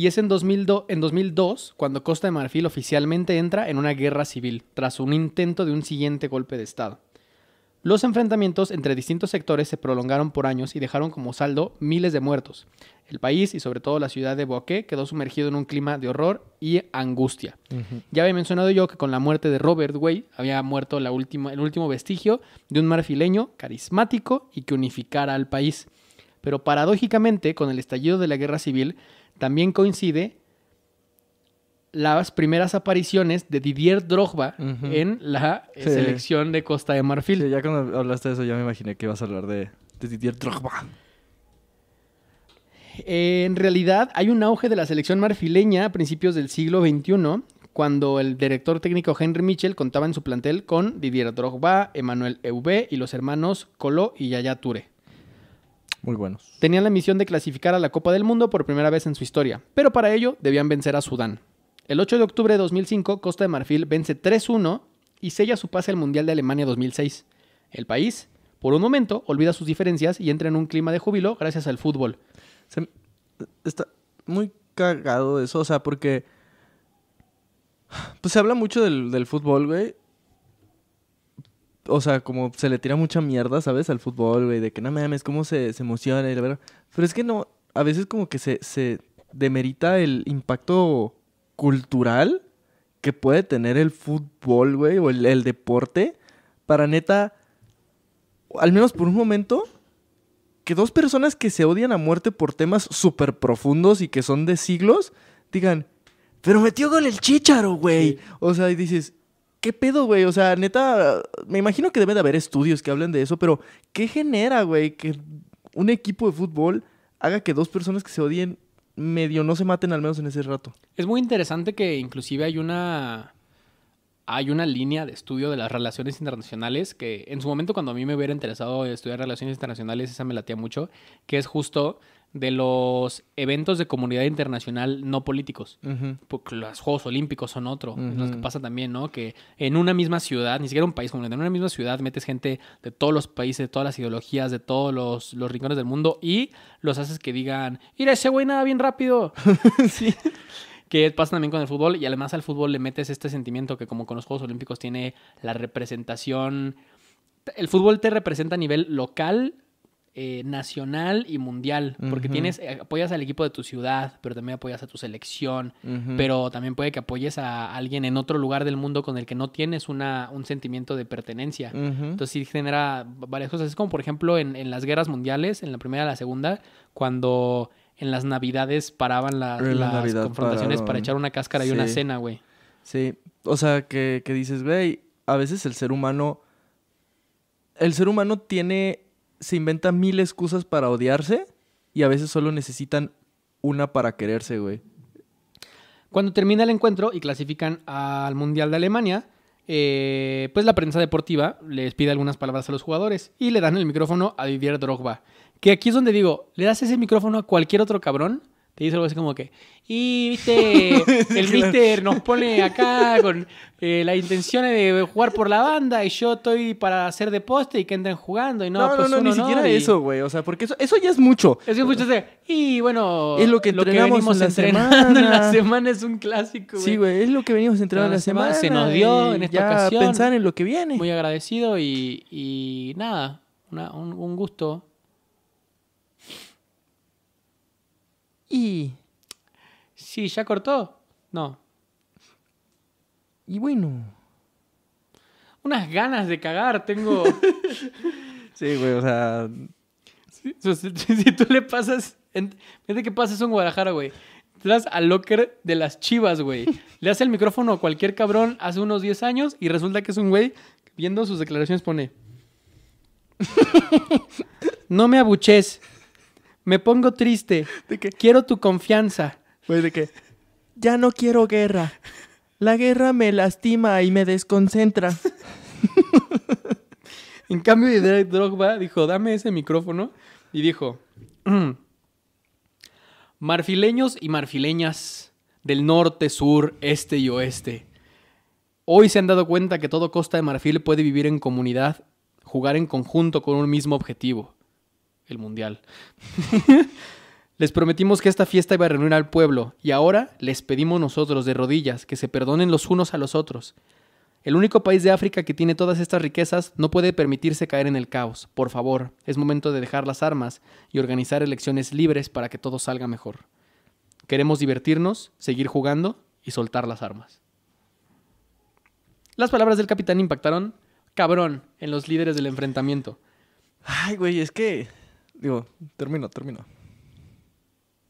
Y es en, 2002, cuando Costa de Marfil oficialmente entra en una guerra civil, tras un intento de un siguiente golpe de Estado. Los enfrentamientos entre distintos sectores se prolongaron por años y dejaron como saldo miles de muertos. El país y sobre todo la ciudad de Boaké quedó sumergido en un clima de horror y angustia. Ya había mencionado yo que con la muerte de Robert Way había muerto el último vestigio de un marfileño carismático y que unificara al país. Pero paradójicamente, con el estallido de la guerra civil, también coincide las primeras apariciones de Didier Drogba en la eh, selección de Costa de Marfil. ya cuando hablaste de eso ya me imaginé que ibas a hablar de, Didier Drogba. Eh, en realidad hay un auge de la selección marfileña a principios del siglo XXI, cuando el director técnico Henry Mitchell contaba en su plantel con Didier Drogba, Emanuel Eubé y los hermanos Coló y Yaya Touré. Muy buenos. Tenían la misión de clasificar a la Copa del Mundo por primera vez en su historia, pero para ello debían vencer a Sudán. El 8 de octubre de 2005, Costa de Marfil vence 3-1 y sella su pase al Mundial de Alemania 2006. El país, por un momento, olvida sus diferencias y entra en un clima de júbilo gracias al fútbol. está muy cagado eso, o sea, porque... Pues se habla mucho del, del fútbol, güey, o sea, como se le tira mucha mierda, ¿sabes? Al fútbol, güey, de que no mames, cómo se, se emociona y verdad. Pero es que no, a veces como que se, demerita el impacto cultural que puede tener el fútbol, güey, o el, deporte, para neta, al menos por un momento, que dos personas que se odian a muerte por temas súper profundos y que son de siglos, digan, pero metió con el chicharo, güey. O sea, y dices, ¿Qué pedo, güey? O sea, neta, me imagino que debe de haber estudios que hablen de eso, pero ¿qué genera, güey, que un equipo de fútbol haga que dos personas que se odien medio no se maten al menos en ese rato? Es muy interesante que inclusive hay una hay una línea de estudio de las relaciones internacionales que en su momento cuando a mí me hubiera interesado estudiar relaciones internacionales, esa me latía mucho, que es justo de los eventos de comunidad internacional no políticos. Porque los Juegos Olímpicos son otro, Lo que pasa también, ¿no? Que en una misma ciudad, ni siquiera un país, como en una misma ciudad metes gente de todos los países, de todas las ideologías, de todos los, rincones del mundo y los haces que digan, mira, ese güey nada bien rápido. que pasa también con el fútbol y además al fútbol le metes este sentimiento que como con los Juegos Olímpicos tiene la representación... El fútbol te representa a nivel local, eh, nacional y mundial, porque tienes, eh, apoyas al equipo de tu ciudad, pero también apoyas a tu selección, pero también puede que apoyes a alguien en otro lugar del mundo con el que no tienes una, un sentimiento de pertenencia. Entonces sí genera varias cosas. Es como, por ejemplo, en, las guerras mundiales, en la primera y la segunda, cuando en las navidades paraban las confrontaciones para echar una cáscara y una cena, güey. Sí, o sea, que, que dices, güey, a veces el ser humano, el ser humano tiene se inventa mil excusas para odiarse y a veces solo necesitan una para quererse, güey. Cuando termina el encuentro y clasifican al Mundial de Alemania, eh, pues la prensa deportiva les pide algunas palabras a los jugadores y le dan el micrófono a Didier Drogba. Que aquí es donde digo, le das ese micrófono a cualquier otro cabrón y dice algo así como que, y viste, el mister nos pone acá con eh, las intenciones de jugar por la banda y yo estoy para hacer de poste y que entren jugando y no, no, pues no, no ni siquiera eso, güey, o sea, porque eso, eso ya es mucho. Eso es mucho, y bueno, es lo que, venimos entrenando en la semana es un clásico, güey. Sí, güey, es lo que venimos entrenando en la semana, Se nos dio en esta ya ocasión. pensar en lo que viene. Muy agradecido y, y nada, un gusto Y... Sí, ¿ya cortó? No. Y bueno. Unas ganas de cagar tengo. sí, güey, o sea... Si, tú le pasas... Fíjate que pasas en Guadalajara, güey. Entras al locker de las chivas, güey. Le hace el micrófono a cualquier cabrón hace unos 10 años y resulta que es un güey viendo sus declaraciones pone... no me abuches. Me pongo triste. ¿De que Quiero tu confianza. ¿Pues ¿de qué? Ya no quiero guerra. La guerra me lastima y me desconcentra. en cambio, Derek Drogba dijo, dame ese micrófono. Y dijo, mm, marfileños y marfileñas del norte, sur, este y oeste. Hoy se han dado cuenta que todo Costa de Marfil puede vivir en comunidad, jugar en conjunto con un mismo objetivo el mundial. les prometimos que esta fiesta iba a reunir al pueblo y ahora les pedimos nosotros de rodillas que se perdonen los unos a los otros. El único país de África que tiene todas estas riquezas no puede permitirse caer en el caos. Por favor, es momento de dejar las armas y organizar elecciones libres para que todo salga mejor. Queremos divertirnos, seguir jugando y soltar las armas. Las palabras del capitán impactaron, cabrón, en los líderes del enfrentamiento. Ay, güey, es que Digo, termino, termino.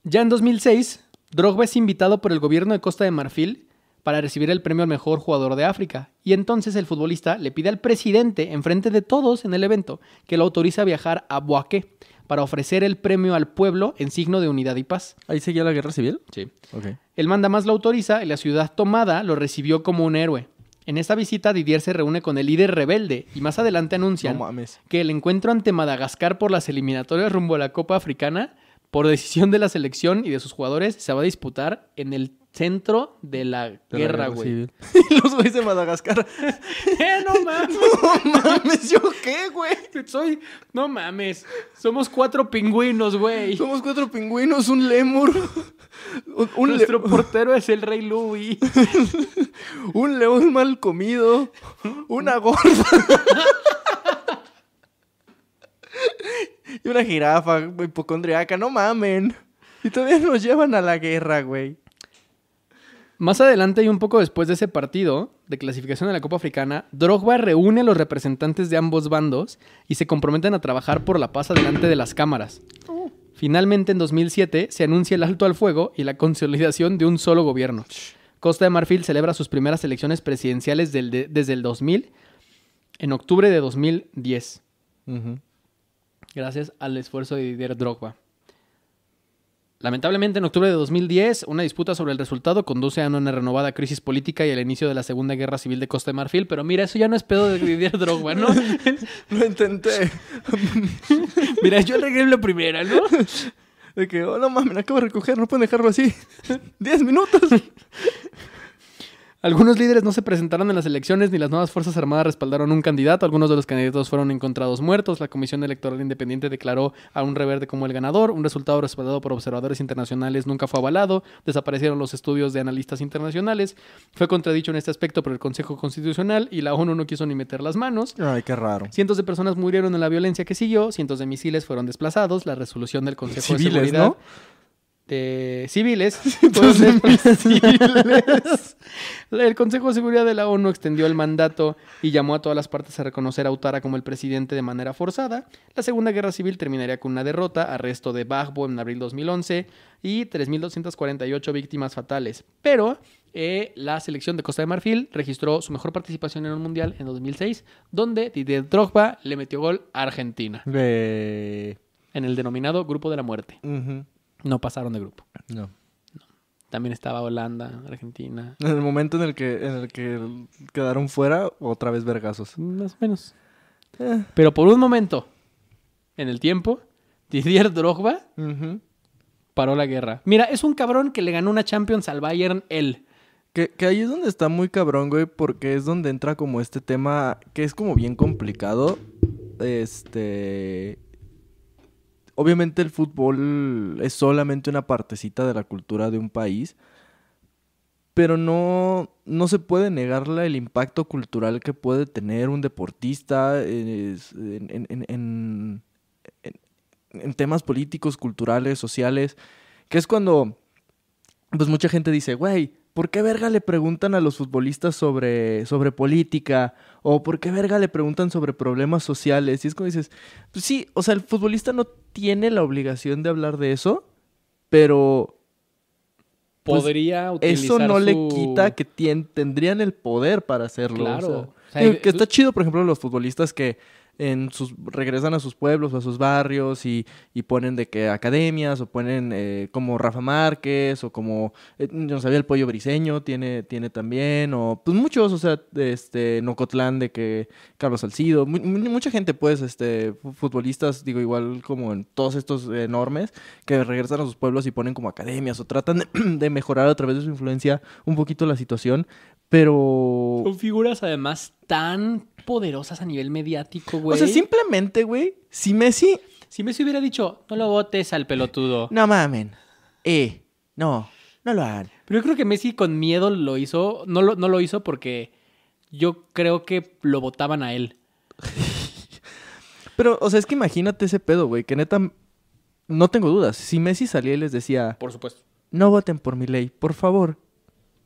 Ya en 2006, Drogba es invitado por el gobierno de Costa de Marfil para recibir el premio al mejor jugador de África. Y entonces el futbolista le pide al presidente, enfrente de todos en el evento, que lo autorice a viajar a Boaké para ofrecer el premio al pueblo en signo de unidad y paz. ¿Ahí seguía la guerra civil? Sí. Okay. El más, lo autoriza y la ciudad tomada lo recibió como un héroe. En esta visita, Didier se reúne con el líder rebelde y más adelante anuncia que el encuentro ante Madagascar por las eliminatorias rumbo a la Copa Africana, por decisión de la selección y de sus jugadores, se va a disputar en el centro de la guerra, güey. los güeyes de Madagascar. ¡Eh, no mames! ¡No mames! ¿Yo qué, güey? Soy... No mames. Somos cuatro pingüinos, güey. Somos cuatro pingüinos, un lemur. Nuestro portero es el rey Louis. un león mal comido. Una gorda. y una jirafa hipocondriaca. ¡No mamen! Y todavía nos llevan a la guerra, güey. Más adelante y un poco después de ese partido de clasificación de la Copa Africana, Drogba reúne a los representantes de ambos bandos y se comprometen a trabajar por la paz delante de las cámaras. Uh. Finalmente, en 2007, se anuncia el alto al fuego y la consolidación de un solo gobierno. Costa de Marfil celebra sus primeras elecciones presidenciales desde el 2000, en octubre de 2010. Gracias al esfuerzo de Didier Drogba. Lamentablemente, en octubre de 2010, una disputa sobre el resultado conduce a una renovada crisis política y el inicio de la Segunda Guerra Civil de Costa de Marfil. Pero mira, eso ya no es pedo de Didier droga, ¿no? Lo intenté. mira, yo en la primera, ¿no? De que, oh, no mames, me acabo de recoger, no puedo dejarlo así. ¡Diez minutos! Algunos líderes no se presentaron en las elecciones ni las nuevas Fuerzas Armadas respaldaron un candidato. Algunos de los candidatos fueron encontrados muertos. La Comisión Electoral Independiente declaró a un reverde como el ganador. Un resultado respaldado por observadores internacionales nunca fue avalado. Desaparecieron los estudios de analistas internacionales. Fue contradicho en este aspecto por el Consejo Constitucional y la ONU no quiso ni meter las manos. Ay, qué raro. Cientos de personas murieron en la violencia que siguió. Cientos de misiles fueron desplazados. La resolución del Consejo de Seguridad. Este, civiles. civiles. El Consejo de Seguridad de la ONU extendió el mandato y llamó a todas las partes a reconocer a Utara como el presidente de manera forzada. La Segunda Guerra Civil terminaría con una derrota, arresto de Bagbo en abril 2011 y 3.248 víctimas fatales. Pero eh, la selección de Costa de Marfil registró su mejor participación en un mundial en 2006, donde Didier Drogba le metió gol a Argentina. En el denominado Grupo de la Muerte no pasaron de grupo. No. También estaba Holanda, Argentina. En el momento en el que, en el que quedaron fuera, otra vez vergazos. Más o menos. Eh. Pero por un momento, en el tiempo, Didier Drogba paró la guerra. Mira, es un cabrón que le ganó una Champions al Bayern él. Que, que, ahí es donde está muy cabrón, güey, porque es donde entra como este tema que es como bien complicado. Este obviamente el fútbol es solamente una partecita de la cultura de un país, pero no, se puede negar el impacto cultural que puede tener un deportista en, temas políticos, culturales, sociales, que es cuando pues mucha gente dice, güey, ¿por qué verga le preguntan a los futbolistas sobre, sobre política? ¿O por qué verga le preguntan sobre problemas sociales? Y es como dices, pues sí, o sea, el futbolista no tiene la obligación de hablar de eso, pero... Pues, podría utilizar Eso no le quita que tendrían el poder para hacerlo. Claro. que está chido, por ejemplo, los futbolistas que en sus, regresan a sus pueblos o a sus barrios y, ponen de que academias o ponen eh, como Rafa Márquez o como, eh, yo no sabía, el Pollo Briseño tiene, tiene también, o pues muchos, o sea, este, Nocotlán de que Carlos Salcido, mucha gente pues, este, futbolistas, digo, igual como en todos estos enormes, que regresan a sus pueblos y ponen como academias o tratan de, mejorar a través de su influencia un poquito la situación, pero... Son figuras además tan poderosas a nivel mediático, güey o sea, simplemente, güey, si Messi. Si Messi hubiera dicho, no lo votes al pelotudo. No mamen. Eh, no, no lo hagan. Pero yo creo que Messi con miedo lo hizo. No no lo hizo porque yo creo que lo votaban a él. Pero, o sea, es que imagínate ese pedo, güey, que neta. No tengo dudas. Si Messi salía y les decía. Por supuesto. No voten por mi ley, por favor.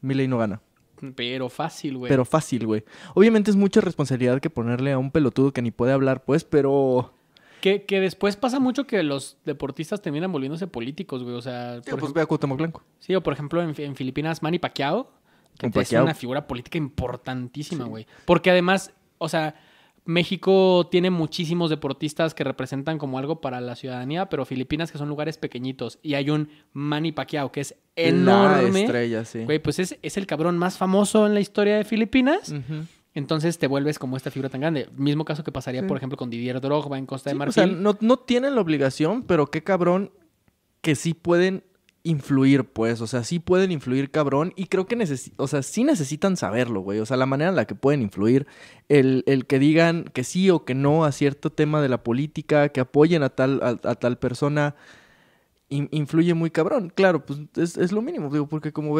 Mi ley no gana. Pero fácil, güey. Pero fácil, güey. Obviamente es mucha responsabilidad que ponerle a un pelotudo que ni puede hablar, pues, pero... Que, después pasa mucho que los deportistas terminan volviéndose políticos, güey. O sea... Sí, pues ve Blanco. Sí, o por ejemplo en, Filipinas, Manny Pacquiao, que es una figura política importantísima, güey. Porque además, o sea México tiene muchísimos deportistas que representan como algo para la ciudadanía, pero Filipinas que son lugares pequeñitos y hay un Manny Pacquiao que es enorme. estrella, sí. Güey, pues es, es, el cabrón más famoso en la historia de Filipinas. Entonces te vuelves como esta figura tan grande. Mismo caso que pasaría, por ejemplo, con Didier Drogba en Costa de Marfil. O sea, no, no tienen la obligación, pero qué cabrón que sí pueden influir, pues, o sea, sí pueden influir cabrón y creo que necesitan, o sea, sí necesitan saberlo, güey, o sea, la manera en la que pueden influir, el, el, que digan que sí o que no a cierto tema de la política, que apoyen a tal, a, tal persona, influye muy cabrón, claro, pues es, es lo mínimo, digo, porque como